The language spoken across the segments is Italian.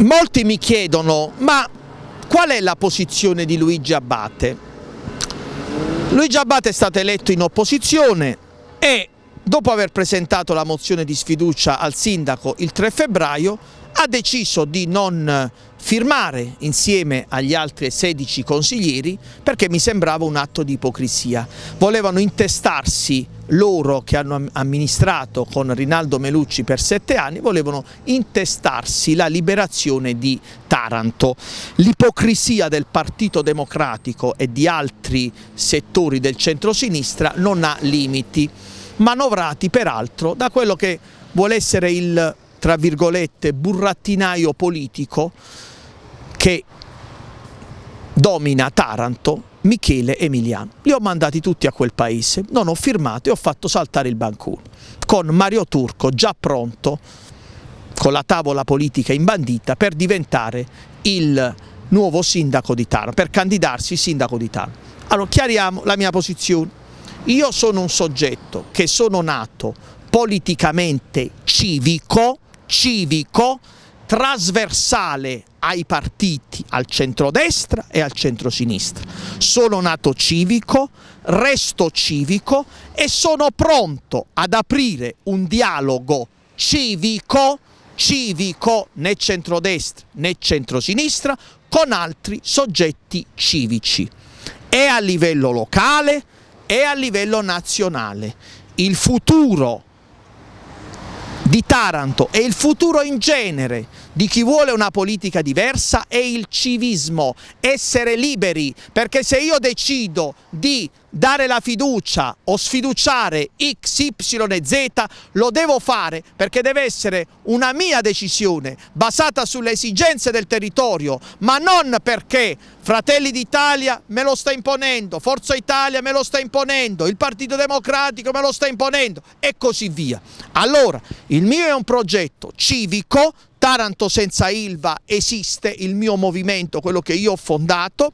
Molti mi chiedono, ma qual è la posizione di Luigi Abbate? Luigi Abbate è stato eletto in opposizione e dopo aver presentato la mozione di sfiducia al sindaco il 3 febbraio ha deciso di non firmare insieme agli altri 16 consiglieri perché mi sembrava un atto di ipocrisia. Volevano intestarsi loro che hanno amministrato con Rinaldo Melucci per sette anni volevano intestarsi la liberazione di Taranto. L'ipocrisia del Partito Democratico e di altri settori del centrosinistra non ha limiti, manovrati peraltro da quello che vuole essere il tra virgolette burrattinaio politico che domina Taranto, Michele Emiliano. Li ho mandati tutti a quel paese, non ho firmato e ho fatto saltare il bancone, con Mario Turco già pronto, con la tavola politica imbandita, per diventare il nuovo sindaco di Taranto, per candidarsi sindaco di Taranto. Allora chiariamo la mia posizione. Io sono un soggetto che sono nato politicamente civico, civico, trasversale ai partiti al centrodestra e al centrosinistra. Sono nato civico, resto civico e sono pronto ad aprire un dialogo civico, civico né centrodestra né centrosinistra con altri soggetti civici e a livello locale e a livello nazionale. Il futuro di Taranto e il futuro in genere di chi vuole una politica diversa è il civismo, essere liberi, perché se io decido di dare la fiducia o sfiduciare X, Y e Z lo devo fare perché deve essere una mia decisione basata sulle esigenze del territorio, ma non perché Fratelli d'Italia me lo sta imponendo, Forza Italia me lo sta imponendo, il Partito Democratico me lo sta imponendo e così via. Allora, il mio è un progetto civico, Taranto senza Ilva esiste il mio movimento, quello che io ho fondato,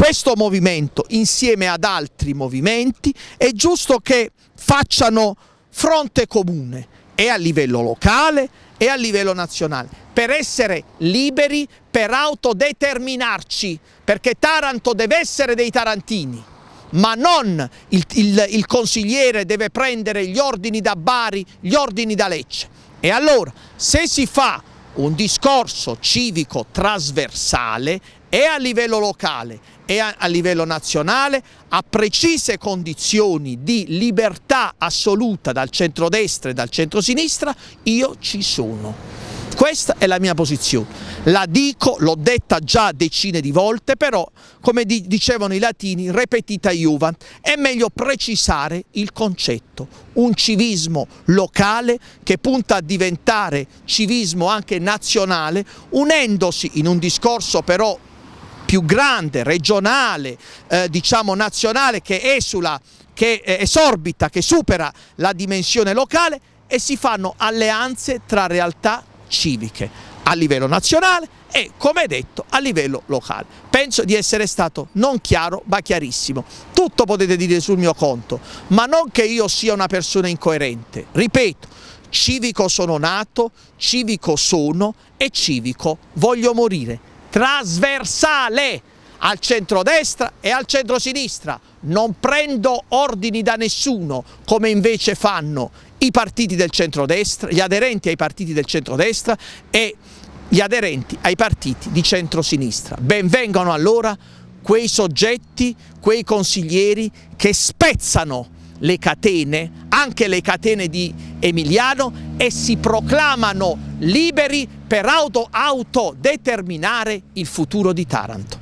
questo movimento insieme ad altri movimenti è giusto che facciano fronte comune e a livello locale e a livello nazionale per essere liberi, per autodeterminarci, perché Taranto deve essere dei tarantini ma non il, il, il, consigliere deve prendere gli ordini da Bari, gli ordini da Lecce. E allora, se si fa un discorso civico trasversale e a livello locale e a, a livello nazionale a precise condizioni di libertà assoluta dal centrodestra e dal centrosinistra, io ci sono. Questa è la mia posizione. La dico, l'ho detta già decine di volte, però come dicevano i latini, repetita Juvent, è meglio precisare il concetto. Un civismo locale che punta a diventare civismo anche nazionale, unendosi in un discorso però più grande, regionale, eh, diciamo nazionale che esula, che eh, esorbita, che supera la dimensione locale e si fanno alleanze tra realtà civiche a livello nazionale e, come detto, a livello locale. Penso di essere stato non chiaro ma chiarissimo. Tutto potete dire sul mio conto, ma non che io sia una persona incoerente. Ripeto, civico sono nato, civico sono e civico voglio morire trasversale al centro-destra e al centro-sinistra. Non prendo ordini da nessuno come invece fanno i partiti del centro-destra, gli aderenti ai partiti del centro-destra e gli aderenti ai partiti di centro-sinistra. Benvengano allora quei soggetti, quei consiglieri che spezzano le catene, anche le catene di emiliano e si proclamano liberi per autodeterminare il futuro di Taranto.